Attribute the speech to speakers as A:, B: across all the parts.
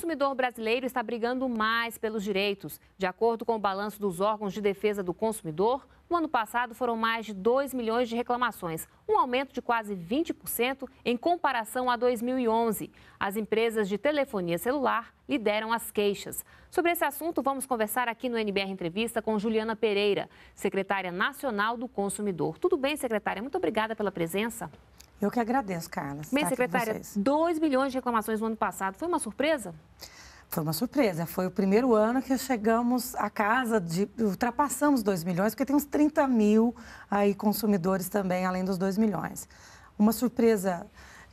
A: consumidor brasileiro está brigando mais pelos direitos. De acordo com o balanço dos órgãos de defesa do consumidor, no ano passado foram mais de 2 milhões de reclamações, um aumento de quase 20% em comparação a 2011. As empresas de telefonia celular lideram as queixas. Sobre esse assunto, vamos conversar aqui no NBR Entrevista com Juliana Pereira, secretária nacional do consumidor. Tudo bem, secretária? Muito obrigada pela presença.
B: Eu que agradeço, Carla. Bem, secretária,
A: 2 milhões de reclamações no ano passado. Foi uma surpresa?
B: Foi uma surpresa. Foi o primeiro ano que chegamos à casa de. ultrapassamos 2 milhões, porque tem uns 30 mil aí consumidores também, além dos 2 milhões. Uma surpresa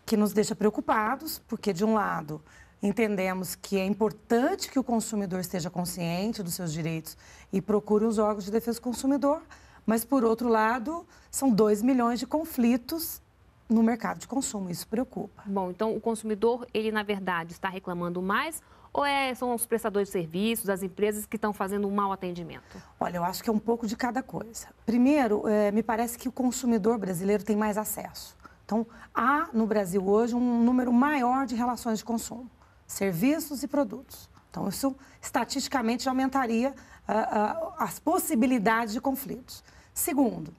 B: que nos deixa preocupados, porque, de um lado, entendemos que é importante que o consumidor esteja consciente dos seus direitos e procure os órgãos de defesa do consumidor, mas, por outro lado, são 2 milhões de conflitos no mercado de consumo. Isso preocupa.
A: Bom, então o consumidor, ele na verdade está reclamando mais ou é, são os prestadores de serviços, as empresas que estão fazendo um mau atendimento? Olha, eu acho que
B: é um pouco de cada coisa. Primeiro, é, me parece que o consumidor brasileiro tem mais acesso. Então, há no Brasil hoje um número maior de relações de consumo, serviços e produtos. Então, isso estatisticamente aumentaria uh, uh, as possibilidades de conflitos. Segundo,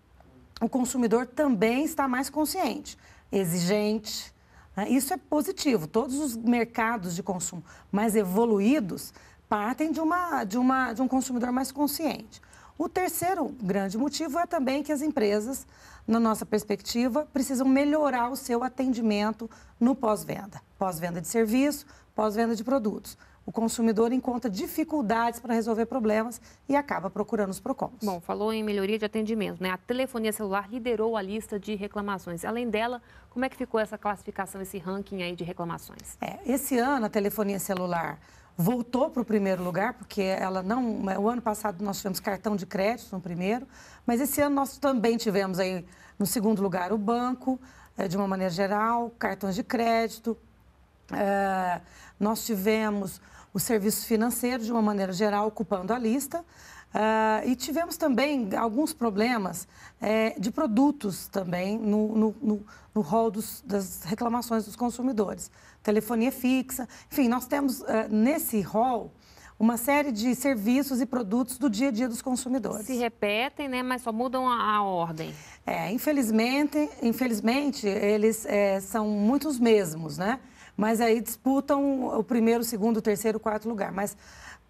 B: o consumidor também está mais consciente, exigente. Né? Isso é positivo. Todos os mercados de consumo mais evoluídos partem de, uma, de, uma, de um consumidor mais consciente. O terceiro grande motivo é também que as empresas, na nossa perspectiva, precisam melhorar o seu atendimento no pós-venda. Pós-venda de serviço, pós-venda de produtos. O consumidor encontra dificuldades para resolver problemas e acaba procurando os PROCONs.
A: Bom, falou em melhoria de atendimento, né? A telefonia celular liderou a lista de reclamações. Além dela, como é que ficou essa classificação, esse ranking aí de reclamações? É,
B: esse ano a telefonia celular voltou para o primeiro lugar, porque ela não. É, o ano passado nós tivemos cartão de crédito no primeiro, mas esse ano nós também tivemos aí no segundo lugar o banco, é, de uma maneira geral, cartões de crédito. É, nós tivemos o serviço financeiro de uma maneira geral ocupando a lista. Uh, e tivemos também alguns problemas é, de produtos também no, no, no, no rol dos, das reclamações dos consumidores. Telefonia fixa, enfim, nós temos uh, nesse rol uma série de serviços e produtos do dia a dia dos consumidores. Se
A: repetem, né, mas só mudam a, a
B: ordem. É, infelizmente, infelizmente eles é, são muitos mesmos, né? mas aí disputam o primeiro, segundo, terceiro, quarto lugar. Mas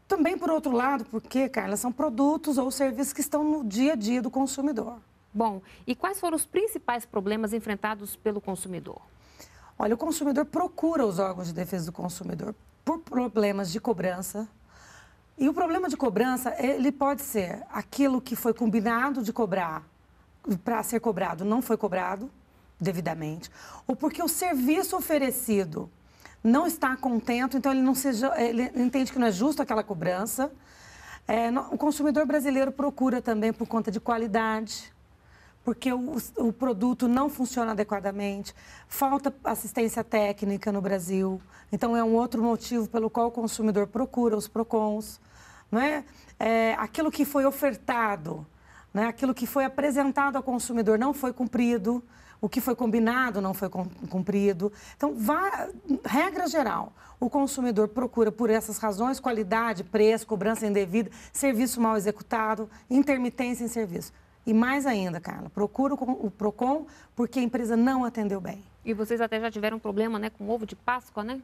B: também, por outro lado, porque, Carla, são produtos ou serviços que
A: estão no dia a dia do consumidor. Bom, e quais foram os principais problemas enfrentados pelo consumidor?
B: Olha, o consumidor procura os órgãos de defesa do consumidor por problemas de cobrança. E o problema de cobrança, ele pode ser aquilo que foi combinado de cobrar para ser cobrado, não foi cobrado devidamente, ou porque o serviço oferecido não está contento, então ele não seja, ele entende que não é justo aquela cobrança. É, não, o consumidor brasileiro procura também por conta de qualidade, porque o, o, produto não funciona adequadamente, falta assistência técnica no Brasil, então é um outro motivo pelo qual o consumidor procura os PROCONs, não é? é aquilo que foi ofertado, é aquilo que foi apresentado ao consumidor não foi cumprido, o que foi combinado não foi cumprido. Então, vá, regra geral, o consumidor procura por essas razões, qualidade, preço, cobrança indevida, serviço mal executado, intermitência em serviço. E mais ainda, Carla, procura o PROCON porque a empresa não atendeu
A: bem. E vocês até já tiveram problema né, com ovo de Páscoa, né?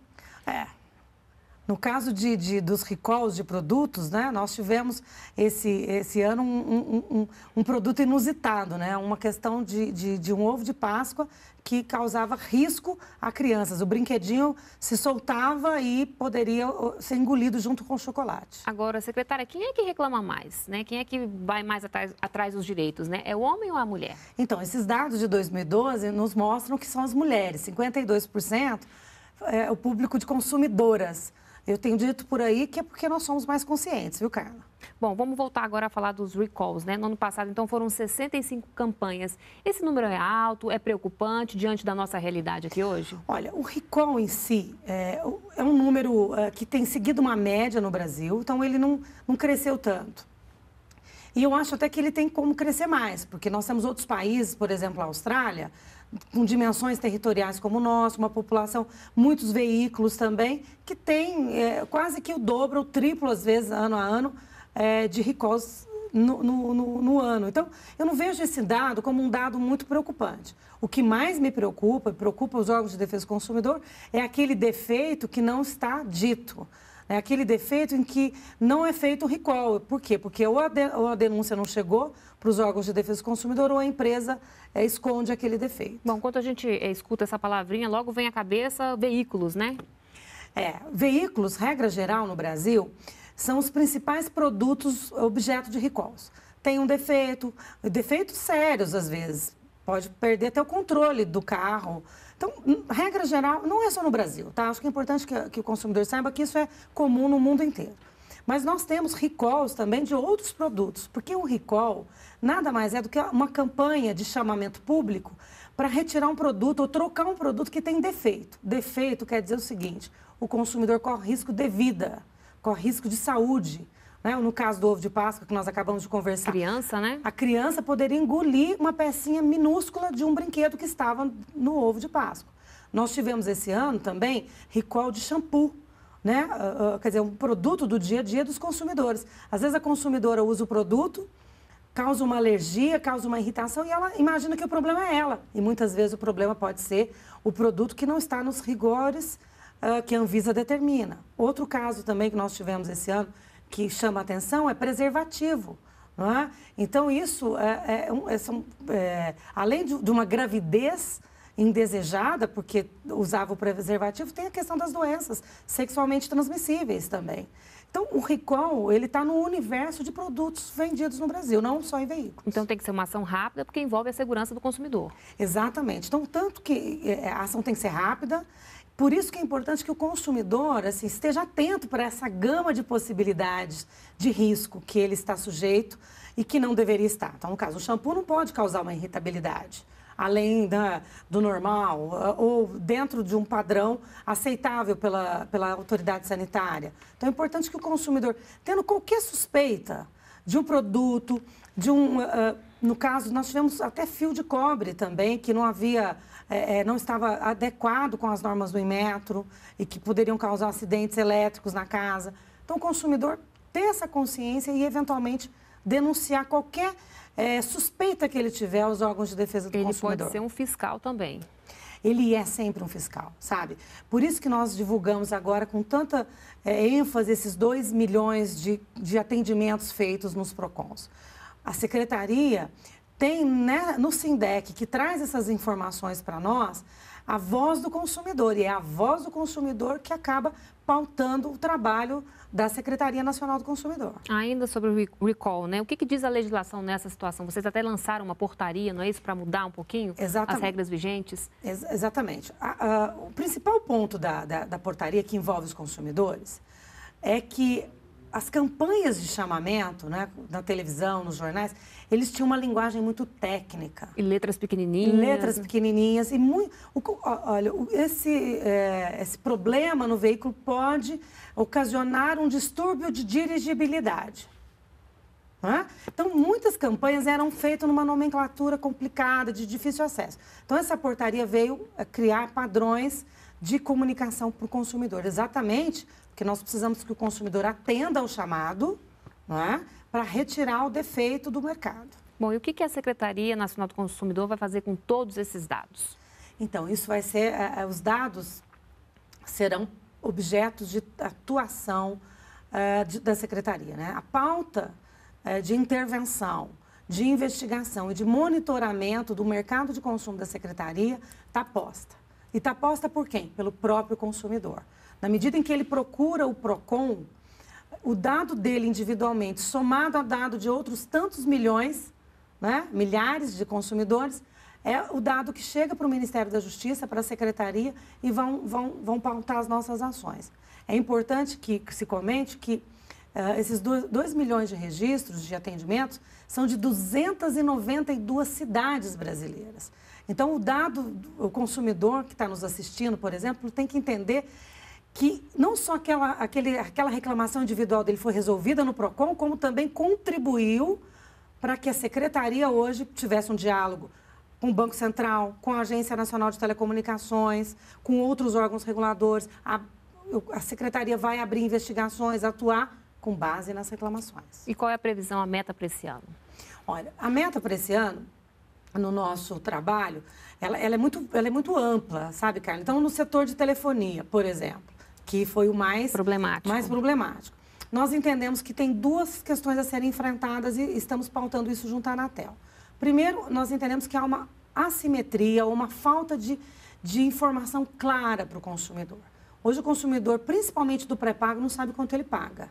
A: É.
B: No caso de, de, dos recalls de produtos, né, nós tivemos esse, esse ano um, um, um, um produto inusitado, né, uma questão de, de, de, um ovo de Páscoa que causava risco a crianças. O brinquedinho se soltava e poderia
A: ser engolido junto com o chocolate. Agora, secretária, quem é que reclama mais? Né? Quem é que vai mais atrás, atrás dos direitos? Né? É o homem ou a mulher?
B: Então, esses dados de 2012 nos mostram que são as mulheres, 52% é o público de consumidoras. Eu
A: tenho dito por aí que é porque nós somos mais conscientes, viu, Carla? Bom, vamos voltar agora a falar dos recalls, né? No ano passado, então, foram 65 campanhas. Esse número é alto, é preocupante diante da nossa realidade aqui hoje? Olha, o
B: recall em si é, é um número é, que tem seguido uma média no Brasil, então ele não, não cresceu tanto. E eu acho até que ele tem como crescer mais, porque nós temos outros países, por exemplo, a Austrália, com dimensões territoriais como o nosso, uma população, muitos veículos também, que tem é, quase que o dobro, o triplo, às vezes, ano a ano, é, de ricos no, no, no, ano. Então, eu não vejo esse dado como um dado muito preocupante. O que mais me preocupa, preocupa os órgãos de defesa do consumidor, é aquele defeito que não está dito. É aquele defeito em que não é feito o recall. Por quê? Porque ou a, denúncia não
A: chegou para os órgãos de defesa do consumidor ou a empresa é, esconde aquele defeito. Bom, quando a gente é, escuta essa palavrinha, logo vem à cabeça veículos, né? É, veículos, regra
B: geral no Brasil, são os principais produtos objeto de recalls. Tem um defeito, defeitos sérios às vezes, pode perder até o controle do carro, então, hum, regra geral, não é só no Brasil, tá? Acho que é importante que, que o consumidor saiba que isso é comum no mundo inteiro. Mas nós temos recalls também de outros produtos, porque o recall nada mais é do que uma campanha de chamamento público para retirar um produto ou trocar um produto que tem defeito. Defeito quer dizer o seguinte: o consumidor corre risco de vida, corre risco de saúde, né? no caso do ovo de Páscoa que nós acabamos de conversar. Criança, né? A criança poderia engolir uma pecinha minúscula de um brinquedo que estava no ovo de Páscoa. Nós tivemos esse ano também recall de shampoo. Né? Uh, uh, quer dizer, um produto do dia a dia dos consumidores. Às vezes a consumidora usa o produto, causa uma alergia, causa uma irritação e ela imagina que o problema é ela. E muitas vezes o problema pode ser o produto que não está nos rigores uh, que a Anvisa determina. Outro caso também que nós tivemos esse ano que chama atenção é preservativo. Não é? Então, isso, é, é, é são, é, além de, de, uma gravidez indesejada, porque usava o preservativo, tem a questão das doenças sexualmente transmissíveis também. Então, o recall, ele está no universo de produtos vendidos no Brasil, não só em veículos. Então, tem que ser uma ação rápida, porque envolve a segurança do consumidor. Exatamente. Então, tanto que é, a ação tem que ser rápida por isso que é importante que o consumidor assim, esteja atento para essa gama de possibilidades de risco que ele está sujeito e que não deveria estar. Então, no caso, o shampoo não pode causar uma irritabilidade além da, do normal ah, ou dentro de um padrão aceitável pela, pela autoridade sanitária. Então, é importante que o consumidor, tendo qualquer suspeita de um produto, de um... Uh, no caso, nós tivemos até fio de cobre também, que não havia é, é, não estava adequado com as normas do Inmetro e que poderiam causar acidentes elétricos na casa. Então, o consumidor ter essa consciência e, eventualmente, denunciar qualquer é, suspeita que ele tiver aos órgãos de defesa do ele consumidor. Ele pode ser um fiscal também. Ele é sempre um fiscal, sabe? Por isso que nós divulgamos agora com tanta é, ênfase esses 2 milhões de, de atendimentos feitos nos PROCONs. A secretaria, tem né, no SINDEC, que traz essas informações para nós, a voz do consumidor. E é a voz do consumidor que acaba pautando o
A: trabalho da Secretaria Nacional do Consumidor. Ainda sobre o recall, né? O que, que diz a legislação nessa situação? Vocês até lançaram uma portaria, não é isso, para mudar um pouquinho Exatamente. as regras vigentes? Ex exatamente.
B: A, a, o principal ponto da, da, da portaria que envolve os consumidores é que as campanhas de chamamento, né, na televisão, nos jornais, eles tinham uma linguagem muito técnica. E letras pequenininhas. letras pequenininhas. E muito, o, olha, esse, é, esse problema no veículo pode ocasionar um distúrbio de dirigibilidade. É? Então, muitas campanhas eram feitas numa nomenclatura complicada, de difícil acesso. Então, essa portaria veio criar padrões de comunicação para o consumidor. Exatamente porque nós precisamos
A: que o consumidor atenda ao chamado é? para retirar o defeito do mercado. Bom, e o que a Secretaria Nacional do Consumidor vai fazer com todos esses dados? Então, isso vai ser, uh, os dados serão objetos de atuação
B: uh, de, da Secretaria. Né? A pauta uh, de intervenção, de investigação e de monitoramento do mercado de consumo da Secretaria está posta. E está posta por quem? Pelo próprio consumidor. Na medida em que ele procura o PROCON, o dado dele individualmente, somado a dado de outros tantos milhões, né, milhares de consumidores, é o dado que chega para o Ministério da Justiça, para a Secretaria e vão, vão, vão pautar as nossas ações. É importante que, se comente que uh, esses 2 milhões de registros de atendimentos são de 292 cidades brasileiras. Então, o dado, o consumidor que está nos assistindo, por exemplo, tem que entender que não só aquela, aquele, aquela reclamação individual dele foi resolvida no PROCON, como também contribuiu para que a secretaria hoje tivesse um diálogo com o Banco Central, com a Agência Nacional de Telecomunicações, com outros órgãos reguladores. A, a secretaria vai abrir investigações, atuar com base nas reclamações. E qual é a previsão, a meta para esse ano? Olha, a meta para esse ano no nosso trabalho, ela, ela, é muito, ela é muito ampla, sabe, Carla? Então, no setor de telefonia, por exemplo, que foi o mais problemático. mais problemático, nós entendemos que tem duas questões a serem enfrentadas e estamos pautando isso junto à Anatel. Primeiro, nós entendemos que há uma assimetria ou uma falta de, de informação clara para o consumidor. Hoje, o consumidor, principalmente do pré-pago, não sabe quanto ele paga.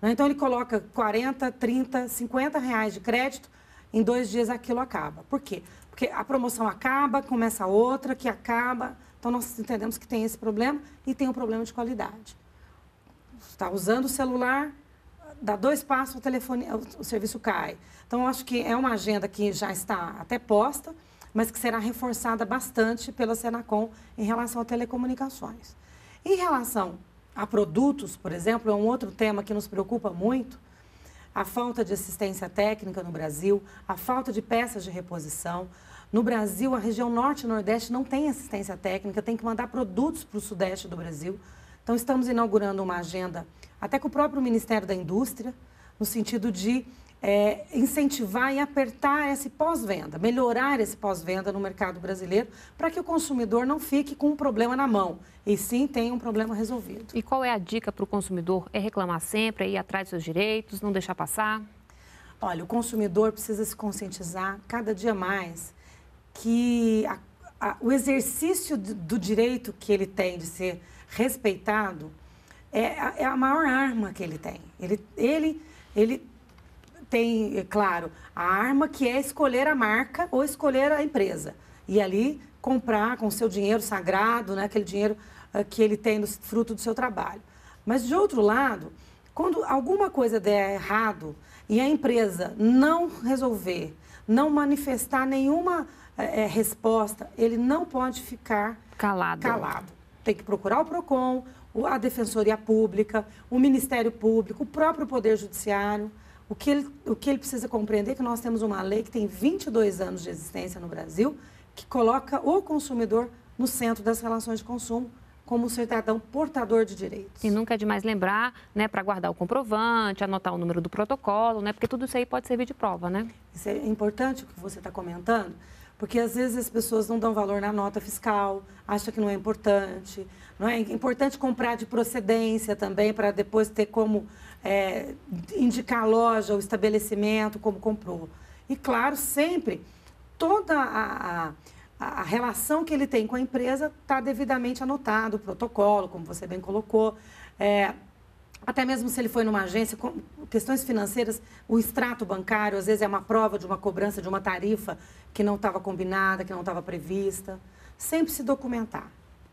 B: Né? Então, ele coloca 40, 30, 50 reais de crédito em dois dias aquilo acaba. Por quê? Porque a promoção acaba, começa outra, que acaba. Então, nós entendemos que tem esse problema e tem um problema de qualidade. Está usando o celular, dá dois passos, o, telefone, o serviço cai. Então, acho que é uma agenda que já está até posta, mas que será reforçada bastante pela Senacom em relação a telecomunicações. Em relação a produtos, por exemplo, é um outro tema que nos preocupa muito, a falta de assistência técnica no Brasil, a falta de peças de reposição. No Brasil, a região norte e nordeste não tem assistência técnica, tem que mandar produtos para o sudeste do Brasil. Então, estamos inaugurando uma agenda, até com o próprio Ministério da Indústria, no sentido de é, incentivar e apertar esse pós-venda, melhorar esse pós-venda no mercado brasileiro, para que o consumidor
A: não fique com um problema na mão, e sim tenha um problema resolvido. E qual é a dica para o consumidor? É reclamar sempre, é ir atrás dos seus direitos, não deixar passar? Olha, o consumidor precisa
B: se conscientizar cada dia mais que a, a, o exercício do, direito que ele tem de ser respeitado é a, é a maior arma que ele tem. Ele, ele, ele tem, é claro, a arma que é escolher a marca ou escolher a empresa. E ali comprar com seu dinheiro sagrado, né, aquele dinheiro eh, que ele tem no fruto do seu trabalho. Mas de outro lado, quando alguma coisa der errado e a empresa não resolver, não manifestar nenhuma é, resposta, ele não pode ficar calado. calado. Tem que procurar o PROCON, a Defensoria Pública, o Ministério Público, o próprio Poder Judiciário. O que, ele, o que ele precisa compreender é que nós temos uma lei que tem 22 anos de existência no Brasil, que coloca o consumidor no
A: centro das relações de consumo, como cidadão portador de direitos. E nunca é demais lembrar, né, para guardar o comprovante, anotar o número do protocolo, né, porque tudo isso aí pode servir de prova, né? Isso é importante o que você está comentando, porque às vezes as pessoas não dão valor na nota fiscal,
B: acham que não é importante, não é, é importante comprar de procedência também para depois ter como é, indicar a loja, o estabelecimento, como comprou. E, claro, sempre toda a, a, a relação que ele tem com a empresa está devidamente anotado, o protocolo, como você bem colocou. É, até mesmo se ele foi numa agência, questões financeiras, o extrato bancário, às vezes é uma prova de uma cobrança, de uma tarifa que não estava combinada, que não estava prevista. Sempre se
A: documentar.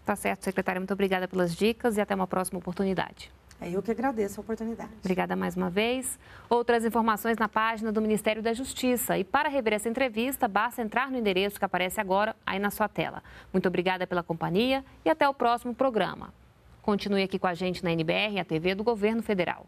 A: Tá certo, secretária. Muito obrigada pelas dicas e até uma próxima oportunidade. Eu que agradeço a oportunidade. Obrigada mais uma vez. Outras informações na página do Ministério da Justiça. E para rever essa entrevista, basta entrar no endereço que aparece agora aí na sua tela. Muito obrigada pela companhia e até o próximo programa. Continue aqui com a gente na NBR, a TV do Governo Federal.